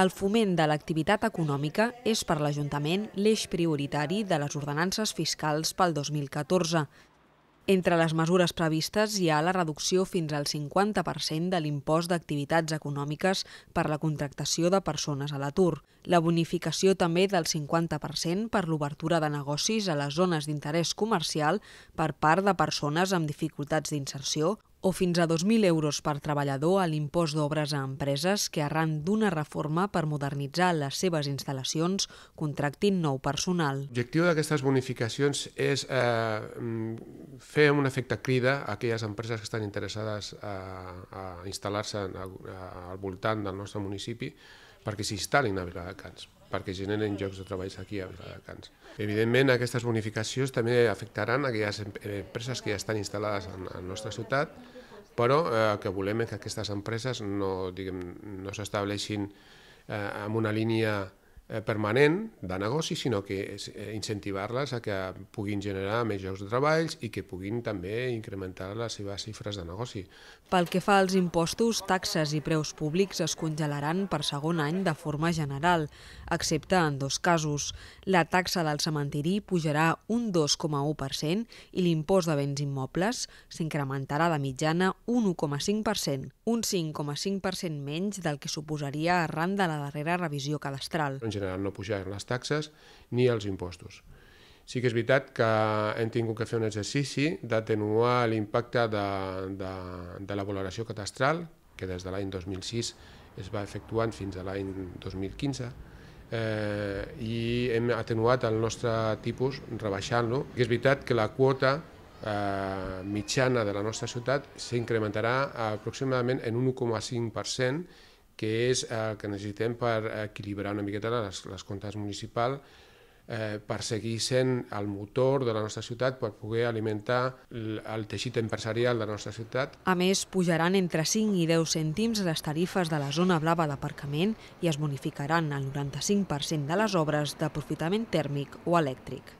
El foment de l'activitat econòmica és per l'Ajuntament l'eix prioritari de les ordenances fiscals pel 2014. Entre les mesures previstes hi ha la reducció fins al 50% de l'impost d'activitats econòmiques per la contractació de persones a l'atur, la bonificació també del 50% per l'obertura de negocis a les zones d'interès comercial per part de persones amb dificultats d'inserció o fins a 2.000 euros per treballador a l'impost d'obres a empreses que arran d'una reforma per modernitzar les seves instal·lacions contractin nou personal. L'objectiu d'aquestes bonificacions és eh, mm, fer un efecte crida a aquelles empreses que estan interessades a, a instal·lar-se al voltant del nostre municipi perquè s'instal·lin a Viladecans, perquè generen llocs de treball aquí a Viladecans. Evidentment, aquestes bonificacions també afectaran aquelles eh, empreses que ja estan instal·lades en la nostra ciutat, però eh, el que volem és que aquestes empreses no s'estableixin no eh, amb una línia Eh, permanent de negoci, sinó que eh, incentivar-les a que puguin generar més llocs de treball i que puguin també incrementar les seves xifres de negoci. Pel que fa als impostos, taxes i preus públics es congelaran per segon any de forma general, excepte en dos casos. La taxa del cementiri pujarà un 2,1% i l'impost de béns immobles s'incrementarà de mitjana un 1,5%, un 5,5% menys del que suposaria arran de la darrera revisió cadastral. En doncs general no pujaven les taxes ni els impostos. Sí que és veritat que hem tingut que fer un exercici d'atenuar l'impacte de, de, de la valoració catastral, que des de l'any 2006 es va efectuant fins a l'any 2015, eh, i hem atenuat el nostre tipus rebaixant-lo. És veritat que la quota eh, mitjana de la nostra ciutat s'incrementarà aproximadament en un 1,5% que és el eh, que necessitem per equilibrar una miqueta les, les comptes municipals eh, per seguir sent el motor de la nostra ciutat, per poder alimentar el teixit empresarial de la nostra ciutat. A més, pujaran entre 5 i 10 cèntims les tarifes de la zona blava d'aparcament i es bonificaran el 95% de les obres d'aprofitament tèrmic o elèctric.